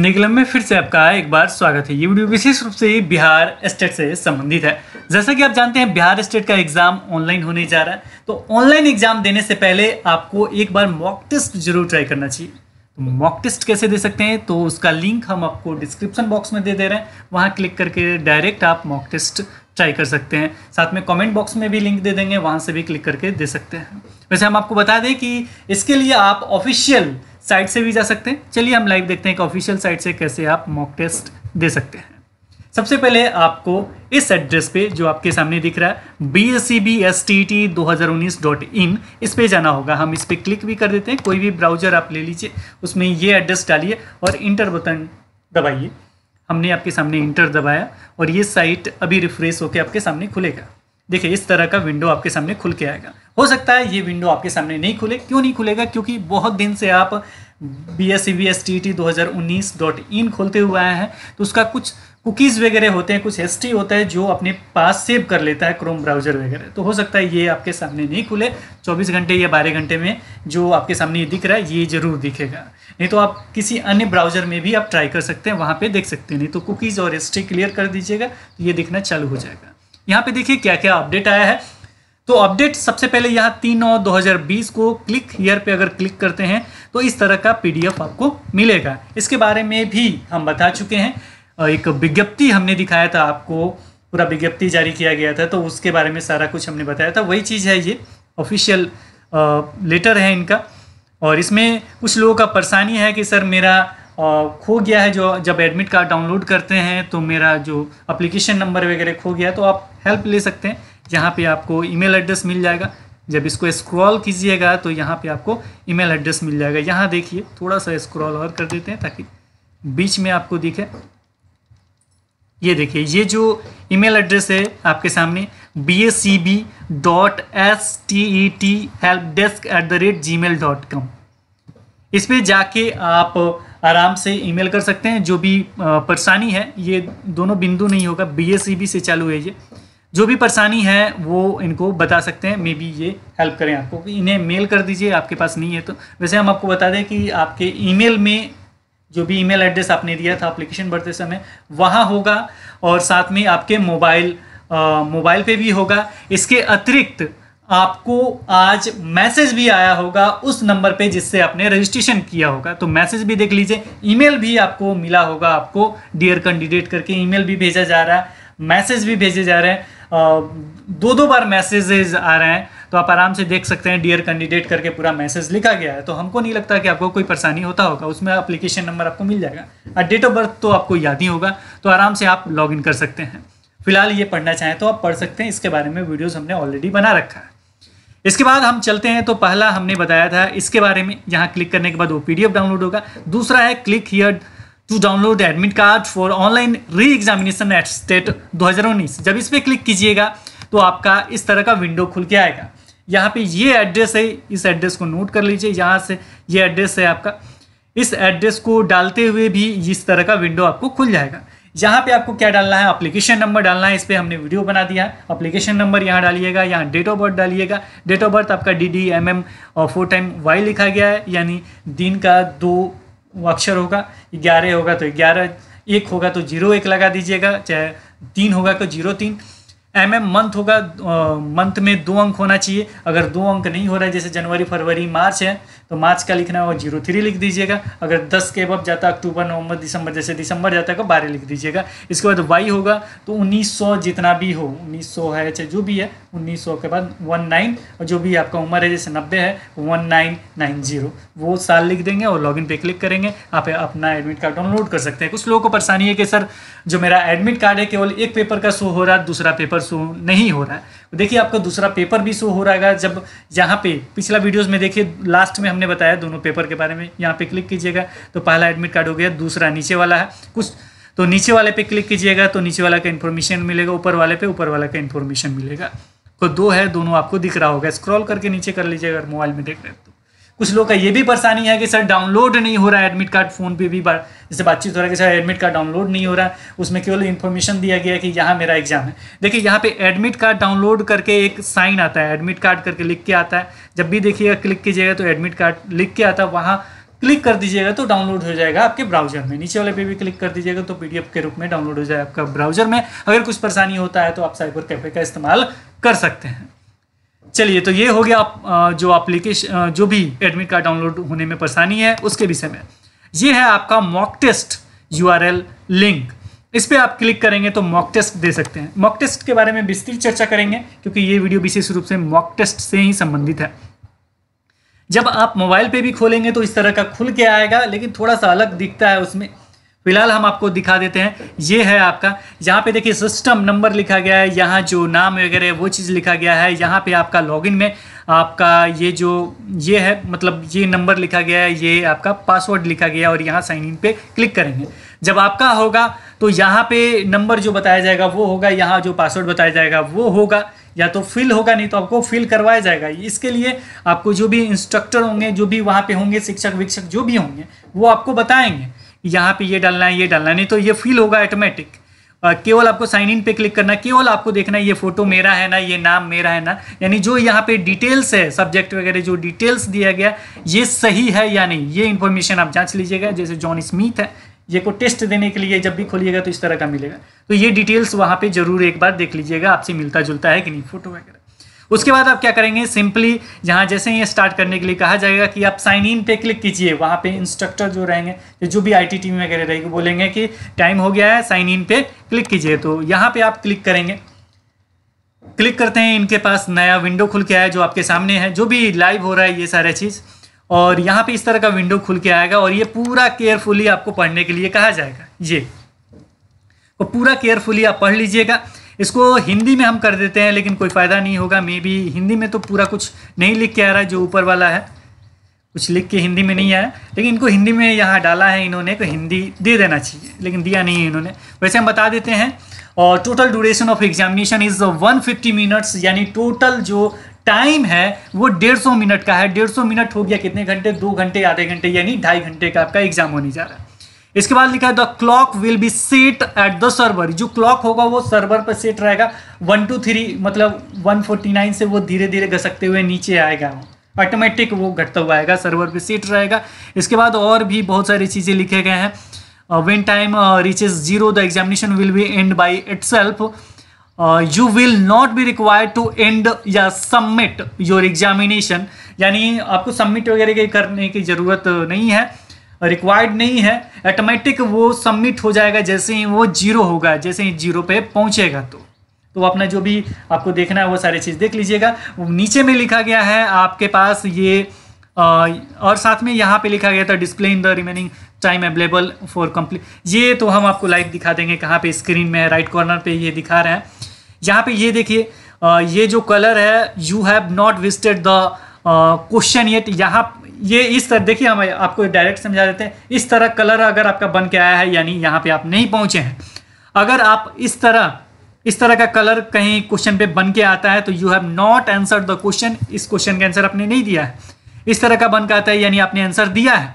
निकलम में फिर से आपका एक बार स्वागत है ये वीडियो विशेष रूप से बिहार स्टेट से संबंधित है जैसा कि आप जानते हैं बिहार स्टेट का एग्जाम ऑनलाइन होने जा रहा है तो ऑनलाइन एग्जाम देने से पहले आपको एक बार मॉक टेस्ट जरूर ट्राई करना चाहिए तो मॉक टेस्ट कैसे दे सकते हैं तो उसका लिंक हम आपको डिस्क्रिप्शन बॉक्स में दे दे रहे हैं वहाँ क्लिक करके डायरेक्ट आप मॉक टेस्ट ट्राई कर सकते हैं साथ में कमेंट बॉक्स में भी लिंक दे देंगे वहाँ से भी क्लिक करके दे सकते हैं वैसे हम आपको बता दें कि इसके लिए आप ऑफिशियल साइट से भी जा सकते हैं चलिए हम लाइव देखते हैं कि ऑफिशियल साइट से कैसे आप मॉक टेस्ट दे सकते हैं सबसे पहले आपको इस एड्रेस पे जो आपके सामने दिख रहा है B S C B S T T दो हज़ार उन्नीस डॉट इन इस पर जाना होगा हम इस पर क्लिक भी कर देते हैं कोई भी ब्राउजर आप ले लीजिए उसमें ये एड्रेस डालिए और इंटर बटन दबाइए हमने आपके सामने इंटर दबाया और ये साइट अभी रिफ्रेश होकर आपके सामने खुलेगा देखिए इस तरह का विंडो आपके सामने खुल के आएगा हो सकता है ये विंडो आपके सामने नहीं खुले क्यों नहीं खुलेगा क्योंकि बहुत दिन से आप B S C B S T T दो हज़ार उन्नीस डॉट इन खोलते हुए आए हैं तो उसका कुछ कुकीज़ वगैरह होते हैं कुछ एस टी होता है जो अपने पास सेव कर लेता है क्रोम ब्राउज़र वगैरह तो हो सकता है ये आपके सामने नहीं खुले चौबीस घंटे या बारह घंटे में जो आपके सामने ये दिख रहा है ये ज़रूर दिखेगा नहीं तो आप किसी अन्य ब्राउज़र में भी आप ट्राई कर सकते हैं वहाँ पर देख सकते हैं नहीं तो कुकीज़ और एस टी क्लियर कर दीजिएगा तो ये दिखना चालू हो जाएगा यहाँ पे देखिए क्या क्या अपडेट आया है तो अपडेट सबसे पहले यहाँ तीन नौ दो हज़ार बीस को क्लिक ईयर पे अगर क्लिक करते हैं तो इस तरह का पीडीएफ आपको मिलेगा इसके बारे में भी हम बता चुके हैं एक विज्ञप्ति हमने दिखाया था आपको पूरा विज्ञप्ति जारी किया गया था तो उसके बारे में सारा कुछ हमने बताया था वही चीज़ है ये ऑफिशियल लेटर है इनका और इसमें कुछ लोगों का परेशानी है कि सर मेरा खो गया है जो जब एडमिट कार्ड डाउनलोड करते हैं तो मेरा जो अप्लीकेशन नंबर वगैरह खो गया तो आप हेल्प ले सकते हैं जहाँ पे आपको ईमेल एड्रेस मिल जाएगा जब इसको स्क्रॉल कीजिएगा तो यहाँ पे आपको ईमेल एड्रेस मिल जाएगा यहाँ देखिए थोड़ा सा स्क्रॉल और कर देते हैं ताकि बीच में आपको दिखे ये देखिए ये जो ईमेल एड्रेस है आपके सामने B S C B dot S T E T help desk at the rate G mail dot com इस पर जाके आप आराम से ईमेल कर सकते हैं जो भी परेशानी है ये दोनों बिंदु नहीं होगा बी e से चालू है ये जो भी परेशानी है वो इनको बता सकते हैं मे बी ये हेल्प करें आपको इन्हें मेल कर दीजिए आपके पास नहीं है तो वैसे हम आपको बता दें कि आपके ईमेल में जो भी ईमेल एड्रेस आपने दिया था एप्लीकेशन भरते समय वहाँ होगा और साथ में आपके मोबाइल मोबाइल पे भी होगा इसके अतिरिक्त आपको आज मैसेज भी आया होगा उस नंबर पे जिससे आपने रजिस्ट्रेशन किया होगा तो मैसेज भी देख लीजिए ईमेल भी आपको मिला होगा आपको डियर कैंडिडेट करके ईमेल भी भेजा जा रहा है मैसेज भी भेजे जा रहे हैं दो दो बार मैसेजेज आ रहे हैं तो आप आराम से देख सकते हैं डियर कैंडिडेट करके पूरा मैसेज लिखा गया है तो हमको नहीं लगता कि आपको कोई परेशानी होता होगा उसमें अप्लीकेशन नंबर आपको मिल जाएगा और डेट ऑफ बर्थ तो आपको याद ही होगा तो आराम से आप लॉग कर सकते हैं फिलहाल ये पढ़ना चाहें तो आप पढ़ सकते हैं इसके बारे में वीडियोज़ हमने ऑलरेडी बना रखा है इसके बाद हम चलते हैं तो पहला हमने बताया था इसके बारे में यहाँ क्लिक करने के बाद वो पीडीएफ डाउनलोड होगा दूसरा है click here to download admit card for online re examination at state 2019 जब इस पर क्लिक कीजिएगा तो आपका इस तरह का विंडो खुल के आएगा यहाँ पे ये एड्रेस है इस एड्रेस को नोट कर लीजिए यहाँ से ये एड्रेस है आपका इस एड्रेस को डालते हुए भी इस तरह का विंडो आपको खुल जाएगा जहाँ पे आपको क्या डालना है अप्लीकेशन नंबर डालना है इस पर हमने वीडियो बना दिया है अप्लीकेशन नंबर यहाँ डालिएगा यहाँ डेट ऑफ बर्थ डालिएगा डेट ऑफ बर्थ आपका डी डी एम एम और फोर टाइम वाई लिखा गया है यानी दिन का दो अक्षर होगा ग्यारह होगा तो ग्यारह एक होगा तो जीरो एक लगा दीजिएगा चाहे तीन होगा तो जीरो तीन एम एम मंथ होगा मंथ में दो अंक होना चाहिए अगर दो अंक नहीं हो रहा है जैसे जनवरी फरवरी मार्च है तो मार्च का लिखना है वो जीरो थ्री लिख दीजिएगा अगर दस के अब जाता अक्टूबर नवंबर दिसंबर जैसे दिसंबर जाता है तो बारह लिख दीजिएगा इसके बाद वाई होगा तो उन्नीस सौ जितना भी हो उन्नीस सौ है चाहे जो भी है उन्नीस सौ के बाद वन नाइन और जो भी आपका उम्र है जैसे नब्बे है वन नाइन नाइन जीरो वो साल लिख देंगे और इन पे क्लिक करेंगे आप अपना एडमिट कार्ड डाउनलोड कर सकते हैं कुछ लोगों को परेशानी है कि सर जो मेरा एडमिट कार्ड है केवल एक पेपर का शो हो रहा है दूसरा पेपर शो नहीं हो रहा है देखिए आपका दूसरा पेपर भी शो हो रहा है जब यहाँ पे पिछला वीडियोज़ में देखिए लास्ट में हम हमने बताया दोनों पेपर के बारे में यहाँ पे क्लिक कीजिएगा तो पहला एडमिट कार्ड हो गया दूसरा नीचे वाला है कुछ तो नीचे वाले पे क्लिक कीजिएगा तो नीचे वाला का इन्फॉर्मेशन मिलेगा ऊपर वाले पे ऊपर वाला का इन्फॉर्मेशन मिलेगा तो दो है दोनों आपको दिख रहा होगा स्क्रॉल करके नीचे कर लीजिएगा अगर मोबाइल में देख रहे हैं तो। कुछ लोग का ये भी परेशानी है कि सर डाउनलोड नहीं हो रहा है एडमिट कार्ड फ़ोन पे भी बार जैसे बातचीत हो रहा है कि सर एडमिट कार्ड डाउनलोड नहीं हो रहा है उसमें केवल इन्फॉर्मेशन दिया गया कि यहाँ मेरा एग्जाम है देखिए यहाँ पे एडमिट कार्ड डाउनलोड करके एक साइन आता है एडमिट कार्ड करके लिख के आता है जब भी देखिएगा क्लिक कीजिएगा तो एडमिट कार्ड लिख के आता है वहाँ क्लिक कर दीजिएगा तो डाउनलोड हो जाएगा आपके ब्राउजर में नीचे वाले पे भी क्लिक कर दीजिएगा तो पी के रूप में डाउनलोड हो जाएगा आपका ब्राउजर में अगर कुछ परेशानी होता है तो आप साइबर कैफे का इस्तेमाल कर सकते हैं चलिए तो ये हो गया आप जो एप्लीकेशन जो भी एडमिट कार्ड डाउनलोड होने में परेशानी है उसके विषय में ये है आपका मॉक टेस्ट यू लिंक इस पर आप क्लिक करेंगे तो मॉक टेस्ट दे सकते हैं मॉक टेस्ट के बारे में विस्तृत चर्चा करेंगे क्योंकि ये वीडियो विशेष रूप से मॉक टेस्ट से ही संबंधित है जब आप मोबाइल पे भी खोलेंगे तो इस तरह का खुल के आएगा लेकिन थोड़ा सा अलग दिखता है उसमें फिलहाल हम आपको दिखा देते हैं ये है आपका यहाँ पे देखिए सिस्टम नंबर लिखा गया है यहाँ जो नाम वगैरह वो चीज़ लिखा गया है यहाँ पे आपका लॉगिन में आपका ये जो ये है मतलब ये नंबर लिखा गया है ये आपका पासवर्ड लिखा गया है और यहाँ साइन इन पे क्लिक करेंगे जब आपका होगा तो यहाँ पे नंबर जो बताया जाएगा वो होगा यहाँ जो पासवर्ड बताया जाएगा वो होगा या तो फिल होगा नहीं तो आपको फिल करवाया जाएगा इसके लिए आपको जो भी इंस्ट्रक्टर होंगे जो भी वहाँ पे होंगे शिक्षक विक्षक जो भी होंगे वो आपको बताएंगे यहाँ पे ये डालना है ये डालना है नहीं तो ये फिल होगा ऑटोमेटिक केवल आपको साइन इन पे क्लिक करना केवल आपको देखना है ये फोटो मेरा है ना ये नाम मेरा है ना यानी जो यहाँ पे डिटेल्स है सब्जेक्ट वगैरह जो डिटेल्स दिया गया ये सही है या नहीं ये इन्फॉर्मेशन आप जांच लीजिएगा जैसे जॉन स्मिथ है ये को टेस्ट देने के लिए जब भी खोलिएगा तो इस तरह का मिलेगा तो ये डिटेल्स वहाँ पे जरूर एक बार देख लीजिएगा आपसे मिलता जुलता है कि नहीं फोटो वगैरह उसके बाद आप क्या करेंगे सिंपली जहाँ जैसे ये स्टार्ट करने के लिए कहा जाएगा कि आप साइन इन पे क्लिक कीजिए वहाँ पे इंस्ट्रक्टर जो रहेंगे जो भी आई टी टीम वगैरह रहेगी बोलेंगे कि टाइम हो गया है साइन इन पे क्लिक कीजिए तो यहाँ पे आप क्लिक करेंगे क्लिक करते हैं इनके पास नया विंडो खुल के आया जो आपके सामने है जो भी लाइव हो रहा है ये सारा चीज़ और यहाँ पे इस तरह का विंडो खुल के आएगा और ये पूरा केयरफुली आपको पढ़ने के लिए कहा जाएगा ये और तो पूरा केयरफुली आप पढ़ लीजिएगा इसको हिंदी में हम कर देते हैं लेकिन कोई फ़ायदा नहीं होगा मे बी हिंदी में तो पूरा कुछ नहीं लिख के आ रहा है जो ऊपर वाला है कुछ लिख के हिंदी में नहीं आया लेकिन इनको हिंदी में यहाँ डाला है इन्होंने तो हिंदी दे देना चाहिए लेकिन दिया नहीं है इन्होंने वैसे हम बता देते हैं और total duration of examination is one fifty minutes यानी टोटल जो टाइम है वो डेढ़ सौ मिनट का है डेढ़ सौ मिनट हो गया कितने घंटे दो घंटे आधे घंटे यानी ढाई घंटे का आपका एग्जाम होने जा रहा है इसके बाद लिखा है the clock will be set at the server जो क्लॉक होगा वो सर्वर पर सेट रहेगा वन टू थ्री मतलब वन फोर्टी नाइन से वो धीरे धीरे घसकते हुए नीचे आएगा ऑटोमेटिक वो घटता हुआ आएगा सर्वर पर सेट रहेगा इसके बाद और भी बहुत सारी चीज़ें लिखे गए हैं when time reaches zero the examination will be end by itself you will not be required to end या सबमिट योर एग्जामिनेशन यानी आपको सबमिट वगैरह के करने की ज़रूरत नहीं है रिक्वायर्ड नहीं है ऑटोमेटिक वो सबमिट हो जाएगा जैसे ही वो जीरो होगा जैसे ही जीरो पे पहुंचेगा तो तो अपना जो भी आपको देखना है वो सारी चीज़ देख लीजिएगा नीचे में लिखा गया है आपके पास ये और साथ में यहाँ पे लिखा गया था display in the remaining time available for complete ये तो हम आपको लाइव दिखा देंगे कहाँ पे स्क्रीन में राइट कॉर्नर पे ये दिखा रहे हैं यहाँ पे ये देखिए ये जो कलर है you have not visited the question ये यहाँ ये इस तरह देखिए हम आपको डायरेक्ट समझा देते हैं इस तरह कलर अगर आपका बन के आया है यानी यहाँ पे आप नहीं पहुँचे हैं अगर आप इस तरह इस तरह का कलर कहीं क्वेश्चन पे बन के आता है तो you have not answer the question इस क्वेश्चन का आंसर आपने नहीं दिया है इस तरह का बन के आता है यानी आपने आंसर दिया है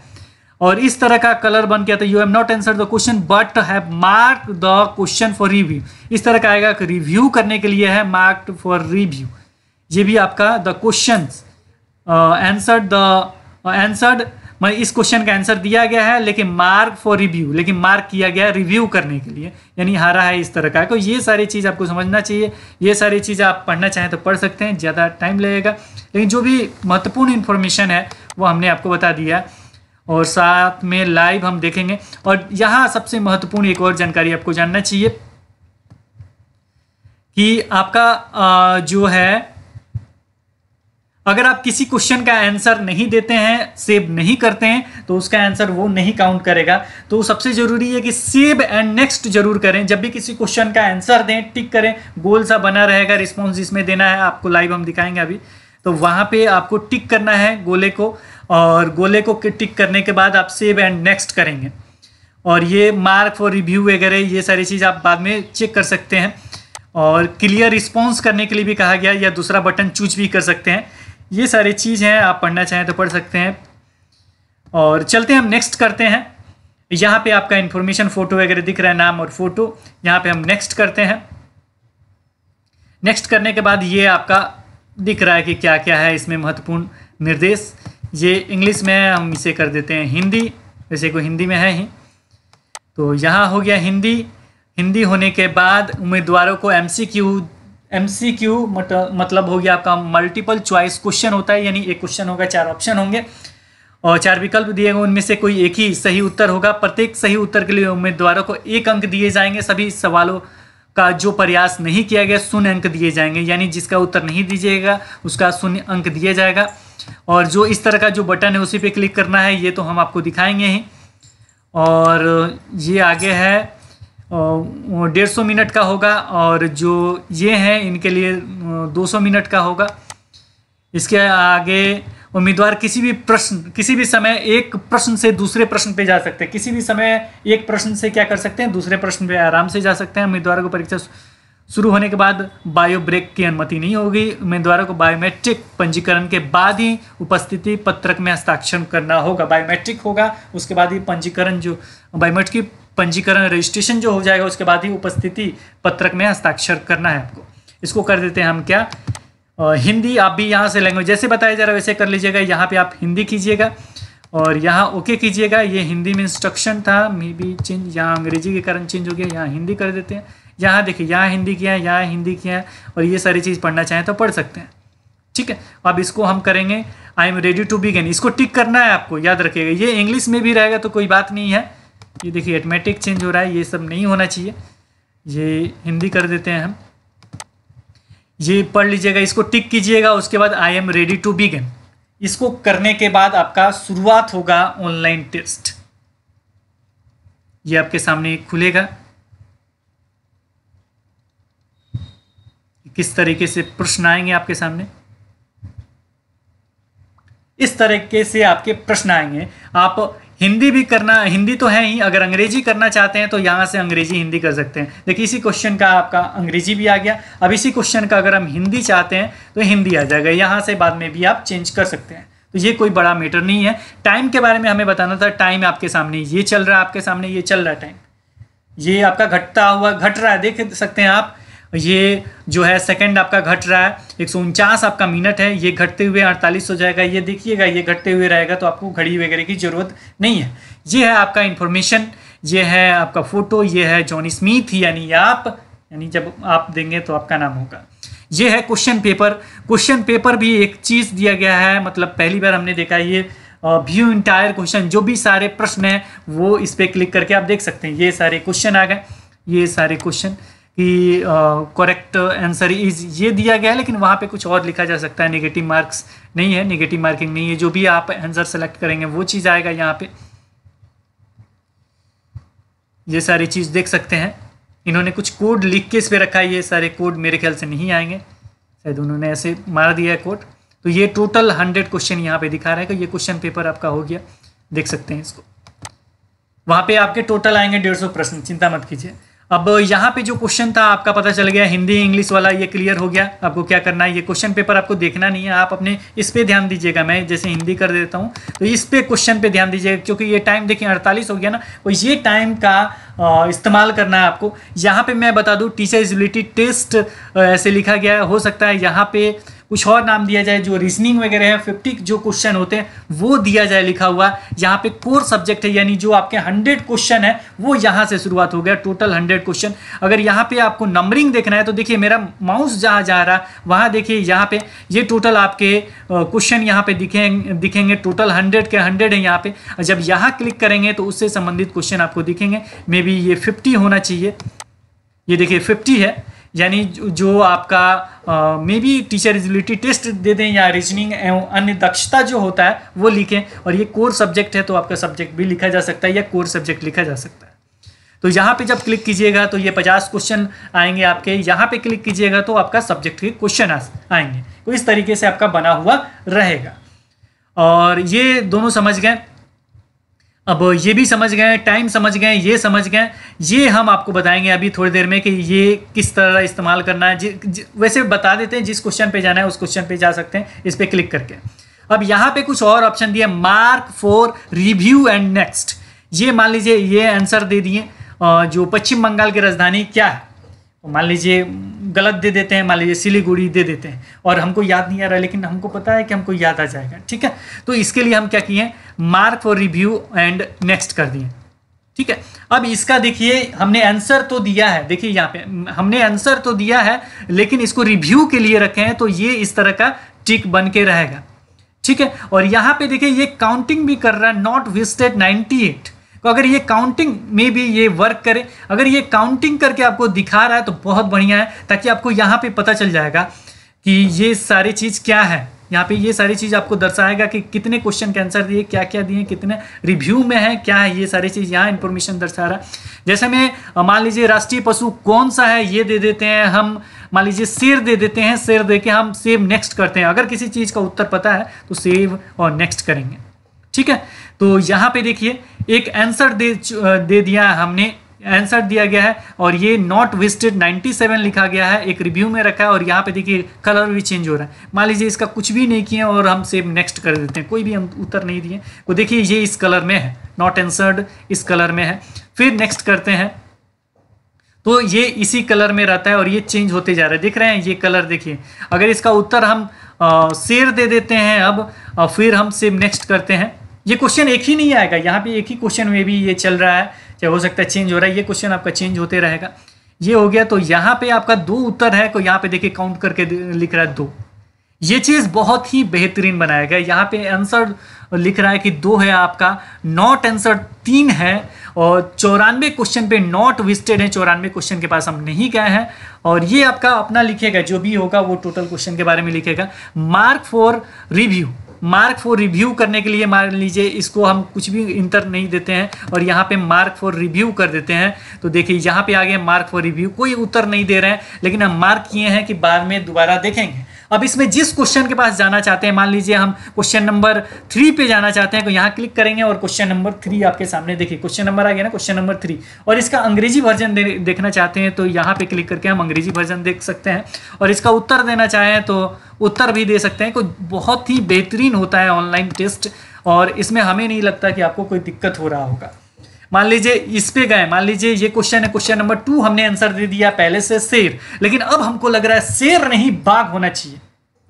और इस तरह का कलर बन के आता है you have not answer the question but have mark the question for review इस तरह का आएगा रिव्यू करने के लिए है मार्क्ड फॉर रिव्यू ये भी आपका the question answered the answered मैं इस क्वेश्चन का आंसर दिया गया है लेकिन मार्क फॉर रिव्यू लेकिन मार्क किया गया है रिव्यू करने के लिए यानी हारा है इस तरह का तो ये सारी चीज़ आपको समझना चाहिए ये सारी चीज़ आप पढ़ना चाहें तो पढ़ सकते हैं ज़्यादा टाइम लगेगा लेकिन जो भी महत्वपूर्ण इन्फॉर्मेशन है वो हमने आपको बता दिया और साथ में लाइव हम देखेंगे और यहाँ सबसे महत्वपूर्ण एक और जानकारी आपको जानना चाहिए कि आपका uh, जो है अगर आप किसी क्वेश्चन का आंसर नहीं देते हैं सेव नहीं करते हैं तो उसका आंसर वो नहीं काउंट करेगा तो सबसे ज़रूरी है कि सेव एंड नेक्स्ट जरूर करें जब भी किसी क्वेश्चन का आंसर दें टिक करें गोल सा बना रहेगा रिस्पॉन्स जिसमें देना है आपको लाइव हम दिखाएंगे अभी तो वहाँ पे आपको टिक करना है गोले को और गोले को टिक करने के बाद आप सेव एंड नेक्स्ट करेंगे और ये मार्क फॉर रिव्यू वगैरह ये सारी चीज़ आप बाद में चेक कर सकते हैं और क्लियर रिस्पॉन्स करने के लिए भी कहा गया या दूसरा बटन चूज भी कर सकते हैं ये सारी चीज़ हैं आप पढ़ना चाहें तो पढ़ सकते हैं और चलते हैं हम नेक्स्ट करते हैं यहाँ पे आपका इन्फॉर्मेशन फ़ोटो वगैरह दिख रहा है नाम और फ़ोटो यहाँ पे हम नेक्स्ट करते हैं नेक्स्ट करने के बाद ये आपका दिख रहा है कि क्या क्या है इसमें महत्वपूर्ण निर्देश ये इंग्लिश में है हम इसे कर देते हैं हिंदी वैसे को हिंदी में है ही तो यहाँ हो गया हिंदी हिंदी होने के बाद उम्मीदवारों को एम एम सी क्यू मतलब हो गया आपका मल्टीपल चॉइस क्वेश्चन होता है यानी एक क्वेश्चन होगा चार ऑप्शन होंगे और चार विकल्प दिए गए उनमें से कोई एक ही सही उत्तर होगा प्रत्येक सही उत्तर के लिए उम्मीदवारों को एक अंक दिए जाएंगे सभी सवालों का जो प्रयास नहीं किया गया शून्य अंक दिए जाएंगे यानी जिसका उत्तर नहीं दीजिएगा उसका शून्य अंक दिया जाएगा और जो इस तरह का जो बटन है उसी पे क्लिक करना है ये तो हम आपको दिखाएंगे ही और ये आगे है डेढ़ सौ मिनट का होगा और जो ये हैं इनके लिए दो सौ मिनट का होगा इसके आगे उम्मीदवार किसी भी प्रश्न किसी भी समय एक प्रश्न से दूसरे प्रश्न पे जा सकते हैं किसी भी समय एक प्रश्न से क्या कर सकते हैं दूसरे प्रश्न पे आराम से जा सकते हैं उम्मीदवारों को परीक्षा शुरू होने के बाद बायो ब्रेक की अनुमति नहीं होगी उम्मीदवारों को बायोमेट्रिक पंजीकरण के बाद ही उपस्थिति पत्रक में हस्ताक्षर करना होगा बायोमेट्रिक होगा उसके बाद ही पंजीकरण जो बायोमेट्रिक पंजीकरण रजिस्ट्रेशन जो हो जाएगा उसके बाद ही उपस्थिति पत्रक में हस्ताक्षर करना है आपको इसको कर देते हैं हम क्या और हिंदी आप भी यहाँ से लैंग्वेज जैसे बताया जा रहा है वैसे कर लीजिएगा यहाँ पे आप हिंदी कीजिएगा और यहाँ ओके कीजिएगा ये हिंदी में इंस्ट्रक्शन था मे बी चेंज यहाँ अंग्रेजी के कारण चेंज हो गया यहाँ हिंदी कर देते हैं यहाँ देखिए यहाँ हिंदी किया है यहाँ हिंदी किया है और ये सारी चीज़ पढ़ना चाहें तो पढ़ सकते हैं ठीक है अब इसको हम करेंगे I am ready to begin इसको टिक करना है आपको याद रखिएगा ये इंग्लिश में भी रहेगा तो कोई बात नहीं है ये देखिए एटमेटिक चेंज हो रहा है ये सब नहीं होना चाहिए ये हिंदी कर देते हैं हम ये पढ़ लीजिएगा इसको टिक कीजिएगा उसके बाद I am ready to be इसको करने के बाद आपका शुरुआत होगा ऑनलाइन टेस्ट ये आपके सामने खुलेगा किस तरीके से प्रश्न आएंगे आपके सामने इस तरीके से आपके प्रश्न आएंगे आप हिंदी भी करना हिंदी तो है ही अगर अंग्रेजी करना चाहते हैं तो यहाँ से अंग्रेजी हिंदी कर सकते हैं देखिए इसी क्वेश्चन का आपका अंग्रेजी भी आ गया अब इसी क्वेश्चन का अगर हम हिंदी चाहते हैं तो हिंदी आ जाएगा यहाँ से बाद में भी आप चेंज कर सकते हैं तो ये कोई बड़ा मैटर नहीं है टाइम के बारे में हमें बताना था टाइम आपके सामने ये चल रहा है आपके सामने ये चल रहा है टाइम ये आपका घटता हुआ घट रहा है देख सकते हैं आप ये जो है सेकंड आपका घट रहा है एक आपका मिनट है ये घटते हुए अड़तालीस हो जाएगा ये देखिएगा ये घटते हुए रहेगा तो आपको घड़ी वगैरह की ज़रूरत नहीं है ये है आपका इन्फॉर्मेशन ये है आपका फ़ोटो ये है जॉनी स्मिथ यानी आप यानी जब आप देंगे तो आपका नाम होगा ये है क्वेश्चन पेपर क्वेश्चन पेपर भी एक चीज़ दिया गया है मतलब पहली बार हमने देखा ये व्यू इंटायर क्वेश्चन जो भी सारे प्रश्न हैं वो इस पर क्लिक करके आप देख सकते हैं ये सारे क्वेश्चन आ गए ये सारे क्वेश्चन कि करेक्ट आंसर इज ये दिया गया है लेकिन वहाँ पे कुछ और लिखा जा सकता है नेगेटिव मार्क्स नहीं है नेगेटिव मार्किंग नहीं है जो भी आप आंसर सेलेक्ट करेंगे वो चीज़ आएगा यहाँ पे ये सारी चीज़ देख सकते हैं इन्होंने कुछ कोड लिख के इस पर रखा है ये सारे कोड मेरे ख्याल से नहीं आएंगे शायद उन्होंने ऐसे मार दिया है कोड तो ये टोटल हंड्रेड क्वेश्चन यहाँ पे दिखा रहेगा ये क्वेश्चन पेपर आपका हो गया देख सकते हैं इसको वहाँ पर आपके टोटल आएंगे डेढ़ सौ प्रश्न चिंता मत कीजिए अब यहाँ पे जो क्वेश्चन था आपका पता चल गया हिंदी इंग्लिश वाला ये क्लियर हो गया आपको क्या करना है ये क्वेश्चन पेपर आपको देखना नहीं है आप अपने इस पर ध्यान दीजिएगा मैं जैसे हिंदी कर देता हूँ तो इस पे क्वेश्चन पे ध्यान दीजिएगा क्योंकि ये टाइम देखिए अड़तालीस हो गया ना तो ये टाइम का इस्तेमाल करना है आपको यहाँ पर मैं बता दूँ टीचर एजिबिलिटी टेस्ट ऐसे लिखा गया है हो सकता है यहाँ पे कुछ और नाम दिया जाए जो रीजनिंग वगैरह है फिफ्टी जो क्वेश्चन होते हैं वो दिया जाए लिखा हुआ यहाँ पे कोर सब्जेक्ट है यानी जो आपके हंड्रेड क्वेश्चन है वो यहाँ से शुरुआत हो गया टोटल हंड्रेड क्वेश्चन अगर यहाँ पे आपको नंबरिंग देखना है तो देखिए मेरा माउस जहाँ जा रहा वहाँ देखिए यहाँ पे ये टोटल आपके क्वेश्चन यहाँ पे दिखे दिखेंगे टोटल हंड्रेड के हंड्रेड है यहाँ पे जब यहाँ क्लिक करेंगे तो उससे संबंधित क्वेश्चन आपको दिखेंगे मे बी ये फिफ्टी होना चाहिए ये देखिए फिफ्टी है यानी जो आपका may be teacher eligibility test दे दें या रीजनिंग एवं अन्य दक्षता जो होता है वो लिखें और ये कोर सब्जेक्ट है तो आपका सब्जेक्ट भी लिखा जा सकता है या कोर सब्जेक्ट लिखा जा सकता है तो यहाँ पे जब क्लिक कीजिएगा तो ये पचास क्वेश्चन आएंगे आपके यहाँ पे क्लिक कीजिएगा तो आपका सब्जेक्ट के क्वेश्चन आएंगे तो इस तरीके से आपका बना हुआ रहेगा और ये दोनों समझ गए अब ये भी समझ गए टाइम समझ गए ये समझ गए ये हम आपको बताएंगे अभी थोड़ी देर में कि ये किस तरह इस्तेमाल करना है जि, जि, वैसे बता देते हैं जिस क्वेश्चन पे जाना है उस क्वेश्चन पे जा सकते हैं इस पर क्लिक करके अब यहाँ पे कुछ और ऑप्शन दिए mark for review and next ये मान लीजिए ये आंसर दे दिए जो पश्चिम बंगाल की राजधानी क्या है तो मान लीजिए गलत दे देते हैं मान लीजिए सिलीगुड़ी दे देते हैं और हमको याद नहीं आ रहा लेकिन हमको पता है कि हमको याद आ जाएगा ठीक है तो इसके लिए हम क्या किए mark for review and next कर दिए ठीक है अब इसका देखिए हमने आंसर तो दिया है देखिए यहाँ पे हमने आंसर तो दिया है लेकिन इसको रिव्यू के लिए रखे हैं तो ये इस तरह का टिक बन के रहेगा ठीक है और यहाँ पे देखिए ये काउंटिंग भी कर रहा है नॉट विस्टेड एट तो अगर ये काउंटिंग में भी ये वर्क करे अगर ये काउंटिंग करके आपको दिखा रहा है तो बहुत बढ़िया है ताकि आपको यहाँ पे पता चल जाएगा कि ये सारी चीज़ क्या है यहाँ पे ये सारी चीज़ आपको दर्शाएगा कि कितने क्वेश्चन के आंसर दिए क्या क्या दिए कितने रिव्यू में है क्या है ये सारी चीज़ यहाँ इन्फॉर्मेशन दर्शा रहा है जैसे में मान लीजिए राष्ट्रीय पशु कौन सा है ये दे देते हैं हम मान लीजिए शेर दे देते हैं शेर दे के हम सेव नेक्स्ट करते हैं अगर किसी चीज़ का उत्तर पता है तो सेव और नेक्स्ट करेंगे ठीक है तो यहाँ पे देखिए एक आंसर दे दे दिया हमने आंसर दिया गया है और ये नॉट वेस्टेड 97 लिखा गया है एक रिव्यू में रखा है और यहाँ पे देखिए कलर भी चेंज हो रहा है मान लीजिए इसका कुछ भी नहीं किया और हम सेव नेक्स्ट कर देते हैं कोई भी हम उत्तर नहीं दिए तो देखिए ये इस कलर में है नॉट एंसर्ड इस कलर में है फिर नेक्स्ट करते हैं तो ये इसी कलर में रहता है और ये चेंज होते जा रहा है देख रहे हैं ये कलर देखिए अगर इसका उत्तर हम शेर दे देते हैं अब फिर हम सेव नेक्स्ट करते हैं ये क्वेश्चन एक ही नहीं आएगा यहाँ पे एक ही क्वेश्चन में भी ये चल रहा है चाहे हो सकता है चेंज हो रहा है ये क्वेश्चन आपका चेंज होते रहेगा ये हो गया तो यहाँ पे आपका दो उत्तर है को तो यहाँ पे देखिए काउंट करके लिख रहा है दो ये चीज़ बहुत ही बेहतरीन बनाया गया यहाँ पे आंसर लिख रहा है कि दो है आपका नॉट आंसर तीन है और चौरानवे क्वेश्चन पे नॉट विस्टेड है चौरानवे क्वेश्चन के पास हम नहीं गए हैं और ये आपका अपना लिखेगा जो भी होगा वो टोटल क्वेश्चन के बारे में लिखेगा mark for review mark for review करने के लिए मान लीजिए इसको हम कुछ भी इंतर नहीं देते हैं और यहाँ पे मार्क फॉर रिव्यू कर देते हैं तो देखिए यहाँ पे आ गए मार्क फॉर रिव्यू कोई उत्तर नहीं दे रहे हैं लेकिन हम मार्क किए हैं कि बाद में दोबारा देखेंगे अब इसमें जिस क्वेश्चन के पास जाना चाहते हैं मान लीजिए हम क्वेश्चन नंबर थ्री पे जाना चाहते हैं तो यहाँ क्लिक करेंगे और क्वेश्चन नंबर थ्री आपके सामने देखिए क्वेश्चन नंबर आ गया ना क्वेश्चन नंबर थ्री और इसका अंग्रेजी वर्जन दे, देखना चाहते हैं तो यहाँ पे क्लिक करके हम अंग्रेजी वर्जन देख सकते हैं और इसका उत्तर देना चाहें तो उत्तर भी दे सकते हैं कोई बहुत ही बेहतरीन होता है ऑनलाइन टेस्ट और इसमें हमें नहीं लगता कि आपको कोई दिक्कत हो रहा होगा मान लीजिए इस पे गए मान लीजिए ये क्वेश्चन है क्वेश्चन नंबर टू हमने आंसर दे दिया पहले से शेर लेकिन अब हमको लग रहा है शेर नहीं बाघ होना चाहिए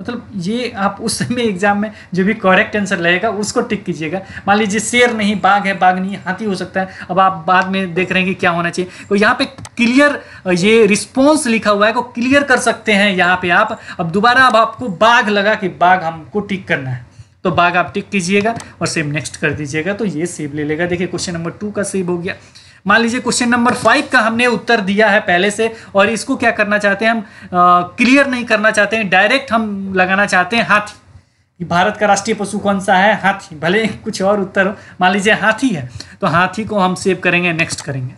मतलब ये आप उस समय एग्जाम में जो भी करेक्ट आंसर लगेगा उसको टिक कीजिएगा मान लीजिए शेर नहीं बाघ है बाघ नहीं हाथी हो सकता है अब आप बाद में देख रहे हैं कि क्या होना चाहिए तो यहाँ पे क्लियर ये रिस्पॉन्स लिखा हुआ है को क्लियर कर सकते हैं यहाँ पे आप अब दोबारा अब आपको बाघ लगा कि बाघ हमको टिक करना है तो बाघ आप टिक कीजिएगा और सेम नेक्स्ट कर दीजिएगा तो ये सेव ले लेगा देखिए क्वेश्चन नंबर टू का सेव हो गया मान लीजिए क्वेश्चन नंबर फाइव का हमने उत्तर दिया है पहले से और इसको क्या करना चाहते हैं हम क्लियर नहीं करना चाहते हैं डायरेक्ट हम लगाना चाहते हैं हाथी कि भारत का राष्ट्रीय पशु कौन सा है हाथी भले कुछ और उत्तर मान लीजिए हाथी है तो हाथी को हम सेव करेंगे नेक्स्ट करेंगे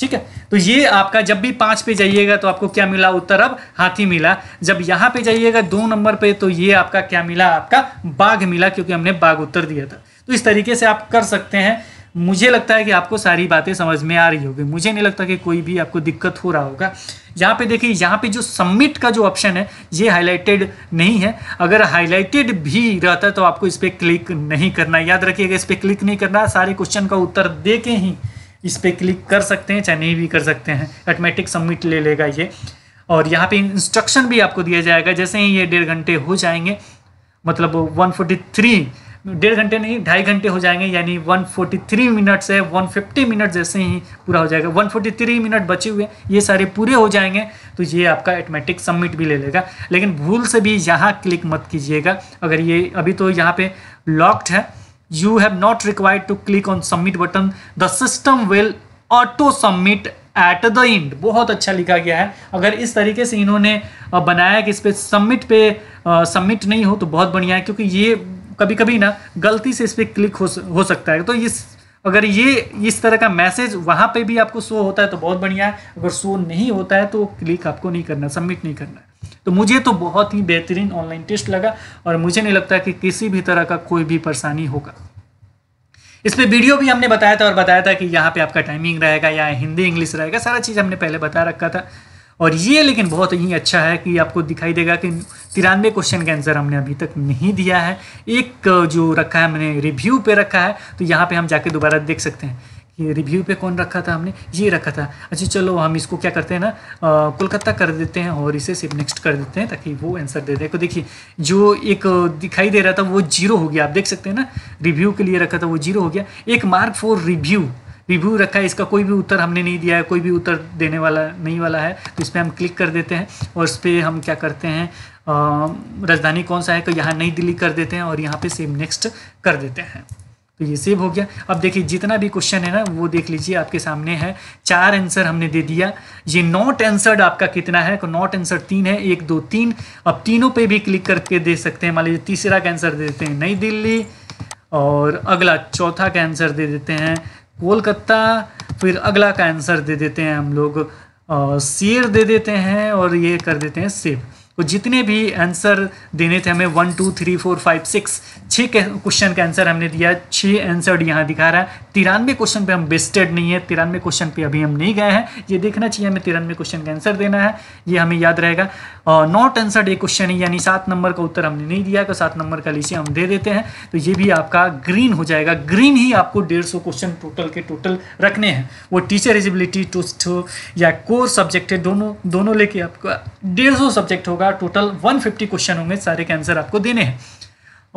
ठीक है तो ये आपका जब भी पांच पे जाइएगा तो आपको क्या मिला उत्तर अब हाथी मिला जब यहां पे जाइएगा दो नंबर पे तो ये आपका क्या मिला आपका बाघ मिला क्योंकि हमने बाघ उत्तर दिया था तो इस तरीके से आप कर सकते हैं मुझे लगता है कि आपको सारी बातें समझ में आ रही होगी मुझे नहीं लगता कि कोई भी आपको दिक्कत हो रहा होगा यहाँ पे देखिए यहाँ पे जो सबमिट का जो ऑप्शन है ये हाईलाइटेड नहीं है अगर हाईलाइटेड भी रहता है तो आपको इस पर क्लिक नहीं करना याद रखिएगा इस पर क्लिक नहीं करना सारे क्वेश्चन का उत्तर दे के ही इस पर क्लिक कर सकते हैं चाहे नहीं भी कर सकते हैं ऑटोमेटिक सबमिट ले लेगा ये और यहाँ पे इंस्ट्रक्शन भी आपको दिया जाएगा जैसे ही ये डेढ़ घंटे हो जाएंगे मतलब 143 डेढ़ घंटे नहीं ढाई घंटे हो जाएंगे यानी 143 मिनट से वन मिनट जैसे ही पूरा हो जाएगा 143 मिनट बचे हुए ये सारे पूरे हो जाएंगे तो ये आपका एटमेटिक सबमिट भी ले लेगा लेकिन भूल से भी यहाँ क्लिक मत कीजिएगा अगर ये अभी तो यहाँ पे लॉक्ड है you have not required to click on submit button the system will auto submit at the end बहुत अच्छा लिखा गया है अगर इस तरीके से इन्होंने बनाया कि इस पर सबमिट पे सबमिट नहीं हो तो बहुत बढ़िया है क्योंकि ये कभी कभी ना गलती से इस पर क्लिक हो हो सकता है तो इस अगर ये इस तरह का मैसेज वहाँ पे भी आपको शो होता है तो बहुत बढ़िया है अगर शो नहीं होता है तो क्लिक आपको नहीं करना सबमिट नहीं करना है तो मुझे तो बहुत ही बेहतरीन ऑनलाइन टेस्ट लगा और मुझे नहीं लगता कि किसी भी तरह का कोई भी परेशानी होगा इस पर वीडियो भी हमने बताया था और बताया था कि यहाँ पे आपका टाइमिंग रहेगा या हिंदी इंग्लिश रहेगा सारा चीज़ हमने पहले बता रखा था और ये लेकिन बहुत ही अच्छा है कि आपको दिखाई देगा कि तिरानवे क्वेश्चन का आंसर हमने अभी तक नहीं दिया है एक जो रखा है मैंने रिव्यू पे रखा है तो यहाँ पे हम जाके दोबारा देख सकते हैं कि रिव्यू पे कौन रखा था हमने ये रखा था अच्छा चलो हम इसको क्या करते हैं ना कोलकाता कर देते हैं और इसे सिर्फ नेक्स्ट कर देते हैं ताकि वो आंसर दे दे देखिए जो एक दिखाई दे रहा था वो जीरो हो गया आप देख सकते हैं ना रिव्यू के लिए रखा था वो जीरो हो गया एक मार्क फॉर रिव्यू रिव्यू रखा है इसका कोई भी उत्तर हमने नहीं दिया है कोई भी उत्तर देने वाला नहीं वाला है तो इस पर हम क्लिक कर देते हैं और इस पर हम क्या करते हैं राजधानी कौन सा है तो यहाँ नई दिल्ली कर देते हैं और यहाँ पे सेम नेक्स्ट कर देते हैं तो ये सेव हो गया अब देखिए जितना भी क्वेश्चन है ना वो देख लीजिए आपके सामने है चार आंसर हमने दे दिया ये नॉट आंसर्ड आपका कितना है तो नॉट आंसर तीन है एक दो तीन अब तीनों पे भी क्लिक करके दे सकते हैं मान लीजिए तीसरा का आंसर दे देते हैं नई दिल्ली और अगला चौथा का आंसर दे देते हैं कोलकाता फिर अगला का आंसर दे देते हैं हम लोग शेर दे देते हैं और ये कर देते हैं सेव वो तो जितने भी आंसर देने थे हमें one two three four five six छः क्वेश्चन का आंसर हमने दिया छः आंसर यहाँ दिखा रहा है तिरानवे क्वेश्चन पे हम बेस्टेड नहीं है तिरानवे क्वेश्चन पे अभी हम नहीं गए हैं ये देखना चाहिए हमें तिरानवे क्वेश्चन का आंसर देना है ये हमें याद रहेगा नॉट आंसर्ड ये क्वेश्चन है यानी सात नंबर का उत्तर हमने नहीं दिया तो सात नंबर का लीजिए हम दे देते हैं तो ये भी आपका ग्रीन हो जाएगा ग्रीन ही आपको डेढ़ सौ क्वेश्चन टोटल के टोटल रखने हैं वो टीचर एजिबिलिटी टूस्ट या कोर सब्जेक्ट है दोनों दोनों लेके आपका डेढ़ सौ सब्जेक्ट होगा होगा टोटल 150 क्वेश्चन होंगे सारे के आंसर आपको देने हैं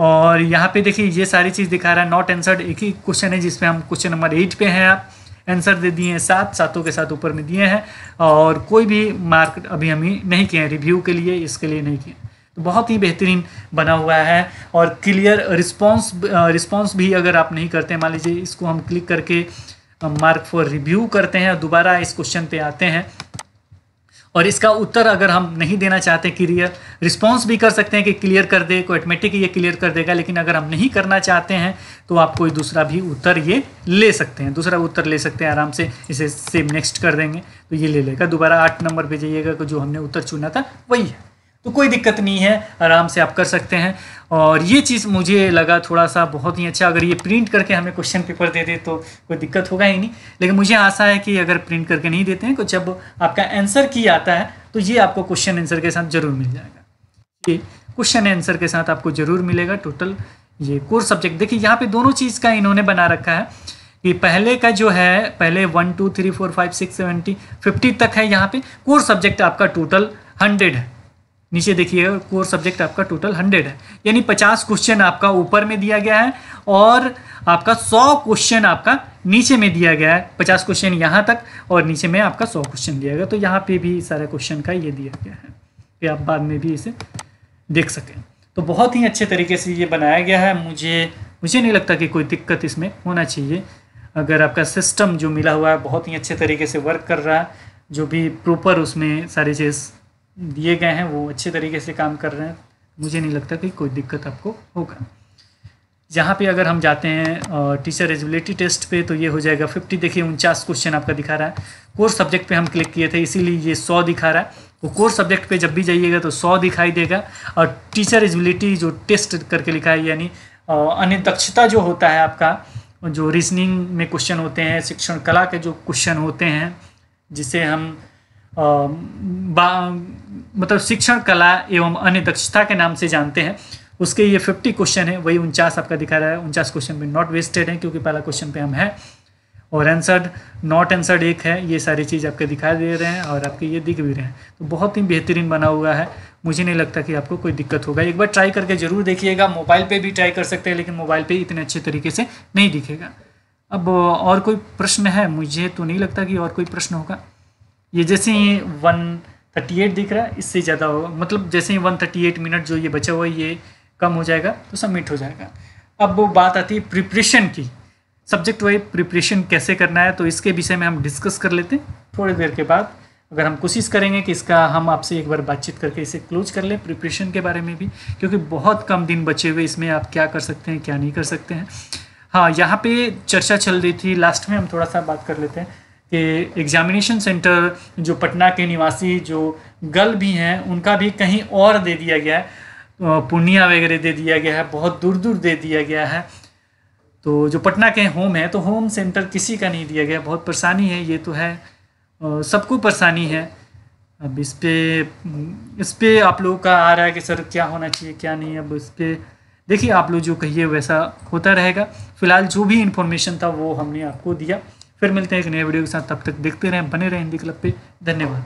और यहाँ पे देखिए ये सारी चीज़ दिखा रहा है नॉट आंसर्ड एक ही क्वेश्चन है जिसमें हम क्वेश्चन नंबर एट पे हैं आप आंसर दे दिए हैं सात सातों के साथ ऊपर में दिए हैं और कोई भी मार्क अभी हम नहीं किए हैं रिव्यू के लिए इसके लिए नहीं किए तो बहुत ही बेहतरीन बना हुआ है और क्लियर रिस्पॉन्स रिस्पॉन्स भी अगर आप नहीं करते मान लीजिए इसको हम क्लिक करके मार्क फॉर रिव्यू करते हैं दोबारा इस क्वेश्चन पर आते हैं और इसका उत्तर अगर हम नहीं देना चाहते क्लियर रिस्पॉन्स भी कर सकते हैं कि क्लियर कर दे कोई ऑटोमेटिक ये क्लियर कर देगा लेकिन अगर हम नहीं करना चाहते हैं तो आप कोई दूसरा भी उत्तर ये ले सकते हैं दूसरा उत्तर ले सकते हैं आराम से इसे सेम नेक्स्ट कर देंगे तो ये ले लेगा दोबारा आठ नंबर पर जाइएगा जो हमने उत्तर चुना था वही है तो कोई दिक्कत नहीं है आराम से आप कर सकते हैं और ये चीज़ मुझे लगा थोड़ा सा बहुत ही अच्छा अगर ये प्रिंट करके हमें क्वेश्चन पेपर दे दे तो कोई दिक्कत होगा ही नहीं लेकिन मुझे आशा है कि अगर प्रिंट करके नहीं देते हैं तो जब आपका आंसर की आता है तो ये आपको क्वेश्चन आंसर के साथ ज़रूर मिल जाएगा ये क्वेश्चन आंसर के साथ आपको ज़रूर मिलेगा टोटल ये कोर सब्जेक्ट देखिए यहाँ पर दोनों चीज़ का इन्होंने बना रखा है कि पहले का जो है पहले one two three four five six seventy fifty तक है यहाँ पर कोर सब्जेक्ट आपका टोटल हंड्रेड है नीचे देखिए कोर सब्जेक्ट आपका टोटल हंड्रेड है यानी पचास क्वेश्चन आपका ऊपर में दिया गया है और आपका सौ क्वेश्चन आपका नीचे में दिया गया है पचास क्वेश्चन यहाँ तक और नीचे में आपका सौ क्वेश्चन दिया गया तो यहाँ पे भी सारा क्वेश्चन का ये दिया गया है कि आप बाद में भी इसे देख सकें तो बहुत ही अच्छे तरीके से ये बनाया गया है मुझे मुझे नहीं लगता कि कोई दिक्कत इसमें होना चाहिए अगर आपका सिस्टम जो मिला हुआ है बहुत ही अच्छे तरीके से वर्क कर रहा है जो भी प्रॉपर उसमें सारी चीज़ दिए गए हैं वो अच्छे तरीके से काम कर रहे हैं मुझे नहीं लगता कि कोई दिक्कत आपको होगा यहाँ पे अगर हम जाते हैं टीचर एजिबिलिटी टेस्ट पे तो ये हो जाएगा 50 देखिए उनचास क्वेश्चन आपका दिखा रहा है कोर सब्जेक्ट पे हम क्लिक किए थे इसीलिए ये 100 दिखा रहा है वो कोर सब्जेक्ट पे जब भी जाइएगा तो 100 दिखाई देगा और टीचर एजिबिलिटी जो टेस्ट करके लिखा है यानी अन्य दक्षता जो होता है आपका जो रीजनिंग में क्वेश्चन होते हैं शिक्षण कला के जो क्वेश्चन होते हैं जिसे हम मतलब शिक्षण कला एवं अन्य दक्षता के नाम से जानते हैं उसके ये फिफ्टी क्वेश्चन है वही उनचास आपका दिखा रहा है उनचास क्वेश्चन में नॉट वेस्टेड है क्योंकि पहला क्वेश्चन पे हम हैं और आंसर्ड नॉट आंसर्ड एक है ये सारी चीज़ आपके दिखाई दे रहे हैं और आपके ये दिख भी रहे हैं तो बहुत ही बेहतरीन बना हुआ है मुझे नहीं लगता कि आपको कोई दिक्कत होगा एक बार ट्राई करके ज़रूर देखिएगा मोबाइल पर भी ट्राई कर सकते हैं लेकिन मोबाइल पर इतने अच्छे तरीके से नहीं दिखेगा अब और कोई प्रश्न है मुझे तो नहीं लगता कि और कोई प्रश्न होगा ये जैसे ही वन थर्टी एट दिख रहा है इससे ज़्यादा होगा मतलब जैसे ही वन थर्टी एट मिनट जो ये बचा हुआ है ये कम हो जाएगा तो सबमिट हो जाएगा अब वो बात आती है प्रिपरेशन की सब्जेक्ट वाइज प्रिपरेशन कैसे करना है तो इसके विषय में हम डिस्कस कर लेते हैं थोड़ी देर के बाद अगर हम कोशिश करेंगे कि इसका हम आपसे एक बार बातचीत करके इसे क्लोज कर लें प्रिपरेशन के बारे में भी क्योंकि बहुत कम दिन बचे हुए इसमें आप क्या कर सकते हैं क्या नहीं कर सकते हैं हाँ यहाँ पे चर्चा चल रही थी लास्ट में हम थोड़ा सा बात कर लेते हैं के एग्जामिनेशन सेंटर जो पटना के निवासी जो गर्ल भी हैं उनका भी कहीं और दे दिया गया है पूर्णिया वगैरह दे दिया गया है बहुत दूर दूर दे दिया गया है तो जो पटना के होम है तो होम सेंटर किसी का नहीं दिया गया बहुत परेशानी है ये तो है सबको परेशानी है अब इस पर इस पर आप लोगों का आ रहा है कि सर क्या होना चाहिए क्या नहीं अब इस पर देखिए आप लोग जो कहिए वैसा होता रहेगा फ़िलहाल जो भी इन्फॉर्मेशन था वो हमने आपको दिया फिर मिलते हैं एक नए वीडियो के साथ तब तक देखते रहें बने रहें हिंदी क्लब पे धन्यवाद